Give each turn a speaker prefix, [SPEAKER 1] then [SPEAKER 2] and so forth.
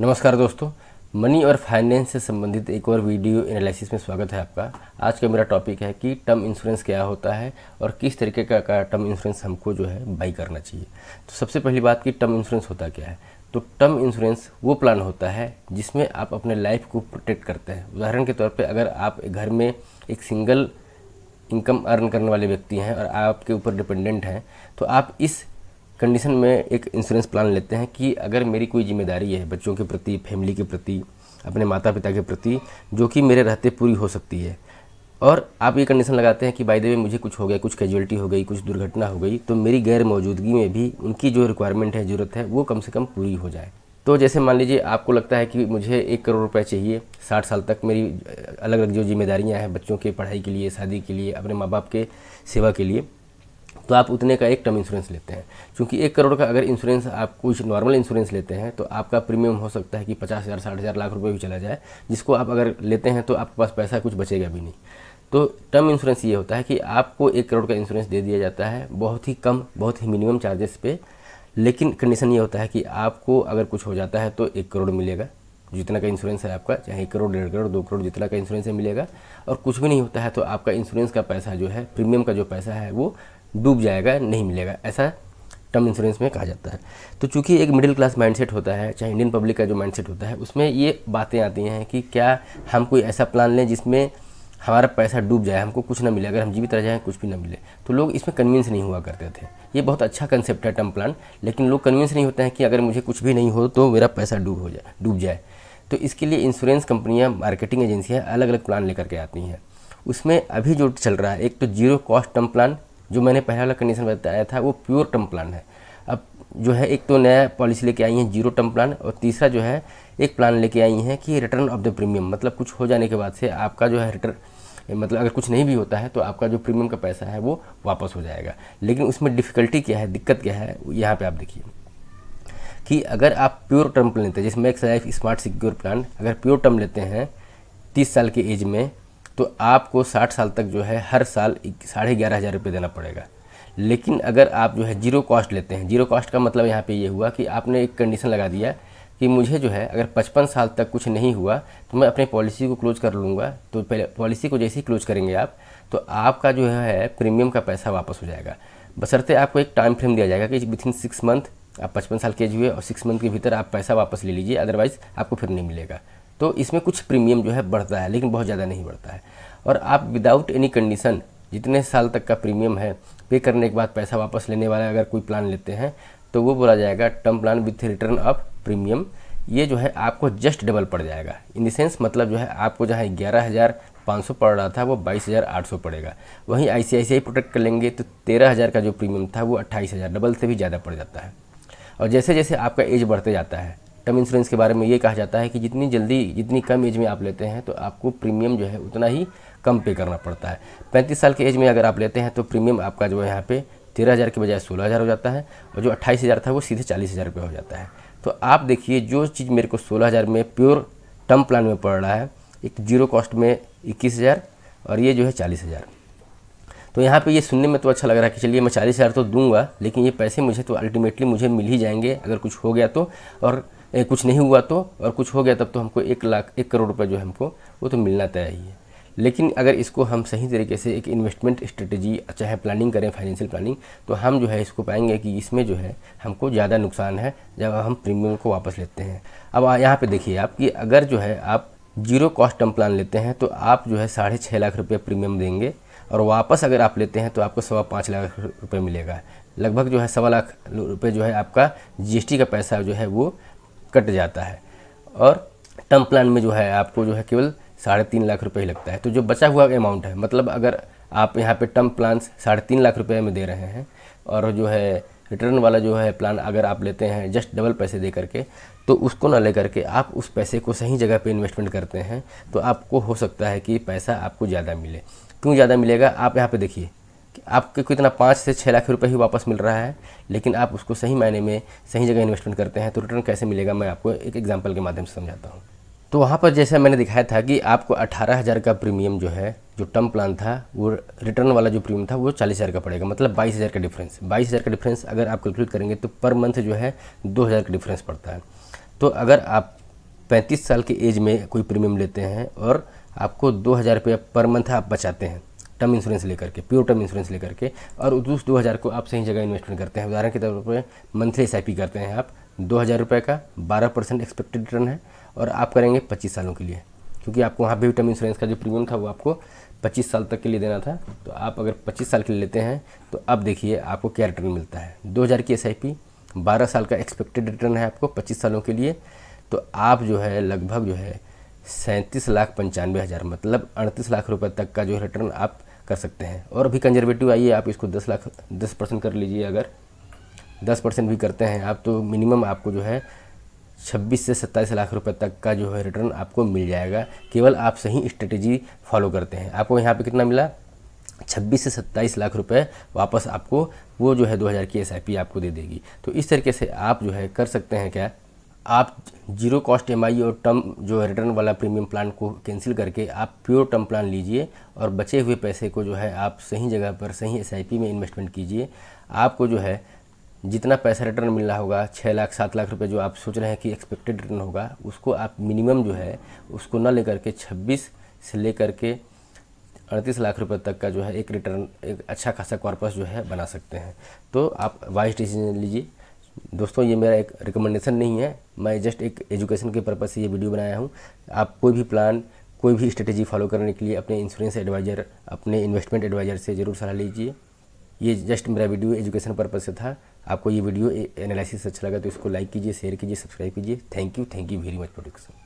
[SPEAKER 1] नमस्कार दोस्तों मनी और फाइनेंस से संबंधित एक और वीडियो एनालिसिस में स्वागत है आपका आज का मेरा टॉपिक है कि टर्म इंश्योरेंस क्या होता है और किस तरीके का, का टर्म इंश्योरेंस हमको जो है बाई करना चाहिए तो सबसे पहली बात कि टर्म इंश्योरेंस होता क्या है तो टर्म इंश्योरेंस वो प्लान होता है जिसमें आप अपने लाइफ को प्रोटेक्ट करते हैं उदाहरण के तौर पर अगर आप घर में एक सिंगल इनकम अर्न करने वाले व्यक्ति हैं और आपके ऊपर डिपेंडेंट हैं तो आप इस कंडीशन में एक इंश्योरेंस प्लान लेते हैं कि अगर मेरी कोई जिम्मेदारी है बच्चों के प्रति फैमिली के प्रति अपने माता पिता के प्रति जो कि मेरे रहते पूरी हो सकती है और आप ये कंडीशन लगाते हैं कि बाय द वे मुझे कुछ हो गया कुछ कैजुअलिटी हो गई कुछ दुर्घटना हो गई तो मेरी गैर मौजूदगी में भी उनकी जो रिक्वायरमेंट है ज़रूरत है वो कम से कम पूरी हो जाए तो जैसे मान लीजिए आपको लगता है कि मुझे एक करोड़ रुपए चाहिए साठ साल तक मेरी अलग अलग जो जिम्मेदारियां हैं बच्चों के पढ़ाई के लिए शादी के लिए अपने माँ बाप के सेवा के लिए तो आप उतने का एक टर्म इंश्योरेंस लेते हैं क्योंकि एक करोड़ का अगर इंश्योरेंस आप कुछ नॉर्मल इंश्योरेंस लेते हैं तो आपका प्रीमियम हो सकता है कि पचास हज़ार साठ हज़ार लाख रुपये भी चला जाए जिसको आप अगर लेते हैं तो आपके पास पैसा कुछ बचेगा भी नहीं तो टर्म इंश्योरेंस ये होता है कि आपको एक करोड़ का इंश्योरेंस दे दिया जाता है बहुत ही कम बहुत ही मिनिमम चार्जेस पे लेकिन कंडीशन ये होता है कि आपको अगर कुछ हो जाता है तो एक करोड़ मिलेगा जितना का इंश्योरेंस है आपका चाहे एक करोड़ डेढ़ करोड़ दो करोड़ जितना का इंश्योरेंस है मिलेगा और कुछ भी नहीं होता है तो आपका इंश्योरेंस का पैसा जो है प्रीमियम का जो पैसा है वो डूब जाएगा नहीं मिलेगा ऐसा टर्म इंश्योरेंस में कहा जाता है तो चूंकि एक मिडिल क्लास माइंडसेट होता है चाहे इंडियन पब्लिक का जो माइंडसेट होता है उसमें ये बातें आती हैं कि क्या हम कोई ऐसा प्लान लें जिसमें हमारा पैसा डूब जाए हमको कुछ ना मिले अगर हम जीवित रह जाएँ कुछ भी ना मिले तो लोग इसमें कन्विंस नहीं हुआ करते थे ये बहुत अच्छा कंसेप्ट है टर्म प्लान लेकिन लोग कन्विंस नहीं होते हैं कि अगर मुझे कुछ भी नहीं हो तो मेरा पैसा डूब हो जाए डूब जाए तो इसके लिए इंश्योरेंस कंपनियाँ मार्केटिंग एजेंसियाँ अलग अलग प्लान लेकर के आती हैं उसमें अभी जो चल रहा है एक तो जीरो कॉस्ट टर्म प्लान जो मैंने पहला वाला कंडीशन बताया था वो प्योर टर्म प्लान है अब जो है एक तो नया पॉलिसी लेके आई है जीरो टर्म प्लान और तीसरा जो है एक प्लान लेके आई हैं कि रिटर्न ऑफ द प्रीमियम मतलब कुछ हो जाने के बाद से आपका जो है रिटर्न मतलब अगर कुछ नहीं भी होता है तो आपका जो प्रीमियम का पैसा है वो वापस हो जाएगा लेकिन उसमें डिफ़िकल्टी क्या है दिक्कत क्या है यहाँ पे आप देखिए कि अगर आप प्योर टर्म प्लान लेते हैं जिसमें X life smart secure plan अगर प्योर टर्म लेते हैं तीस साल की एज में तो आपको साठ साल तक जो है हर साल साढ़े ग्यारह हज़ार रुपये देना पड़ेगा लेकिन अगर आप जो है जीरो कॉस्ट लेते हैं जीरो कॉस्ट का मतलब यहाँ पे ये यह हुआ कि आपने एक कंडीशन लगा दिया कि मुझे जो है अगर पचपन साल तक कुछ नहीं हुआ तो मैं अपने पॉलिसी को क्लोज कर लूँगा तो पॉलिसी को जैसे ही क्लोज करेंगे आप तो आपका जो है प्रीमियम का पैसा वापस हो जाएगा बसरते आपको एक टाइम फ्रेम दिया जाएगा कि विथ इन सिक्स मंथ आप पचपन साल के एज हुए और सिक्स मंथ के भीतर आप पैसा वापस ले लीजिए अदरवाइज़ आपको फिर नहीं मिलेगा तो इसमें कुछ प्रीमियम जो है बढ़ता है लेकिन बहुत ज़्यादा नहीं बढ़ता है और आप विदाउट एनी कंडीशन जितने साल तक का प्रीमियम है पे करने के बाद पैसा वापस लेने वाला अगर कोई प्लान लेते हैं तो वो बोला जाएगा term plan with return of premium ये जो है आपको जस्ट डबल पड़ जाएगा इन द सेंस मतलब जो है आपको जहाँ ग्यारह हज़ार पाँच सौ पड़ रहा था वो बाईस हज़ार आठ सौ पड़ेगा वहीं आई सी आई सी आई प्रोटेक्ट कर लेंगे तो तेरह हज़ार का जो प्रीमियम था वो अट्ठाईस हज़ार डबल से भी ज़्यादा पड़ जाता है और जैसे जैसे आपका एज बढ़ते जाता है टर्म इंश्योरेंस के बारे में ये कहा जाता है कि जितनी जल्दी जितनी कम एज में आप लेते हैं तो आपको प्रीमियम जो है उतना ही कम पे करना पड़ता है पैंतीस साल के एज में अगर आप लेते हैं तो प्रीमियम आपका जो है यहाँ पे तेरह हज़ार के बजाय सोलह हज़ार हो जाता है और जो अट्ठाईस हज़ार था वो सीधे चालीस हज़ार रुपये हो जाता है तो आप देखिए जो चीज़ मेरे को सोलह हज़ार में प्योर टर्म प्लान में पड़ रहा है एक जीरो कॉस्ट में इक्कीस हज़ार और ये जो है चालीस हज़ार तो यहाँ पे ये सुनने में तो अच्छा लग रहा है कि चलिए मैं चालीस हज़ार तो दूंगा लेकिन ये पैसे मुझे तो अल्टीमेटली मुझे मिल ही जाएंगे अगर कुछ हो गया तो और कुछ नहीं हुआ तो और कुछ हो गया तब तो हमको एक लाख एक करोड़ रुपये जो हमको वो तो मिलना तय ही है लेकिन अगर इसको हम सही तरीके से एक इन्वेस्टमेंट स्ट्रेटेजी चाहे प्लानिंग करें फाइनेंशियल प्लानिंग तो हम जो है इसको पाएंगे कि इसमें जो है हमको ज़्यादा नुकसान है जब हम प्रीमियम को वापस लेते हैं अब यहाँ पे देखिए आप कि अगर जो है आप जीरो कॉस्ट टर्म प्लान लेते हैं तो आप जो है साढ़े छः लाख रुपये प्रीमियम देंगे और वापस अगर आप लेते हैं तो आपको सवा पाँच लाख रुपये मिलेगा लगभग जो है सवा लाख रुपये जो है आपका जीएसटी का पैसा जो है वो कट जाता है और टर्म प्लान में जो है आपको जो है केवल साढ़े तीन लाख रुपये ही लगता है तो जो बचा हुआ अमाउंट है मतलब अगर आप यहाँ पे टर्म प्लान साढ़े तीन लाख रुपये में दे रहे हैं और जो है रिटर्न वाला जो है प्लान अगर आप लेते हैं जस्ट डबल पैसे दे करके तो उसको ना ले करके आप उस पैसे को सही जगह पे इन्वेस्टमेंट करते हैं तो आपको हो सकता है कि पैसा आपको ज़्यादा मिले क्यों ज़्यादा मिलेगा आप यहाँ पे देखिए आपके को इतना पाँच से छः लाख रुपये ही वापस मिल रहा है लेकिन आप उसको सही मायने में सही जगह इन्वेस्टमेंट करते हैं तो रिटर्न कैसे मिलेगा मैं आपको एक एग्जाम्पल के माध्यम से समझाता हूँ तो वहाँ पर जैसा मैंने दिखाया था कि आपको अठारह हज़ार का प्रीमियम जो है जो टर्म प्लान था वो रिटर्न वाला जो प्रीमियम था वो चालीस हज़ार का पड़ेगा मतलब बाईस हज़ार का डिफरेंस बाईस हज़ार का डिफरेंस अगर आप कैलकुलेट करेंगे तो पर मंथ जो है दो हज़ार का डिफरेंस पड़ता है तो अगर आप पैंतीस साल के एज में कोई प्रीमियम लेते हैं और आपको दो हज़ार रुपये पर मंथ आप बचाते हैं टर्म इंश्योरेंस लेकर के प्योर टर्म इंश्योरेंस लेकर के और उस दो हज़ार को आप सही जगह इन्वेस्टमेंट करते हैं उदाहरण के तौर पर मंथली एस करते हैं आप दो हज़ार रुपये का बारह परसेंट एक्सपेक्टेड रिटर्न है और आप करेंगे पच्चीस सालों के लिए क्योंकि आपको वहाँ भी टर्म इंश्योरेंस का जो प्रीमियम था वो आपको पच्चीस साल तक के लिए देना था तो आप अगर पच्चीस साल के लिए लेते हैं तो अब देखिए आपको क्या रिटर्न मिलता है हज़ार की पी बारह साल का एक्सपेक्टेड रिटर्न है आपको पच्चीस सालों के लिए तो आप जो है लगभग जो है सैंतीस लाख पंचानवे हज़ार मतलब अड़तीस लाख रुपए तक का जो रिटर्न आप कर सकते हैं और भी कंजर्वेटिव आइए आप इसको दस लाख दस परसेंट कर लीजिए अगर दस परसेंट भी करते हैं आप तो मिनिमम आपको जो है छब्बीस से सत्ताईस लाख रुपए तक का जो है रिटर्न आपको मिल जाएगा केवल आप सही स्ट्रेटेजी फॉलो करते हैं आपको यहाँ पे कितना मिला छब्बीस से सत्ताईस लाख रुपए वापस आपको वो जो है दो हज़ार की एस आपको दे देगी तो इस तरीके से आप जो है कर सकते हैं क्या आप जीरो कॉस्ट एम और टर्म जो है रिटर्न वाला प्रीमियम प्लान को कैंसिल करके आप प्योर टर्म प्लान लीजिए और बचे हुए पैसे को जो है आप सही जगह पर सही एस में इन्वेस्टमेंट कीजिए आपको जो है जितना पैसा रिटर्न मिल रहा होगा छः लाख सात लाख रुपए जो आप सोच रहे हैं कि एक्सपेक्टेड रिटर्न होगा उसको आप मिनिमम जो है उसको ना लेकर के छब्बीस से लेकर के अड़तीस लाख रुपए तक का जो है एक रिटर्न एक अच्छा खासा कॉर्पस जो है बना सकते हैं तो आप वाइज डिसीजन लीजिए दोस्तों ये मेरा एक रिकमेंडेशन नहीं है मैं जस्ट एक एजुकेशन के पर्पज़ से ये वीडियो बनाया हूँ आप कोई भी प्लान कोई भी स्ट्रेटेजी फॉलो करने के लिए अपने इंश्योरेंस एडवाइज़र अपने इन्वेस्टमेंट एडवाइज़र से ज़रूर सलाह लीजिए ये जस्ट मेरा वीडियो एजुकेशन पर्पज़ से था आपको ये वीडियो एनालिसिस अच्छा लगा तो इसको लाइक कीजिए शेयर कीजिए सब्सक्राइब कीजिए thank you thank you very much production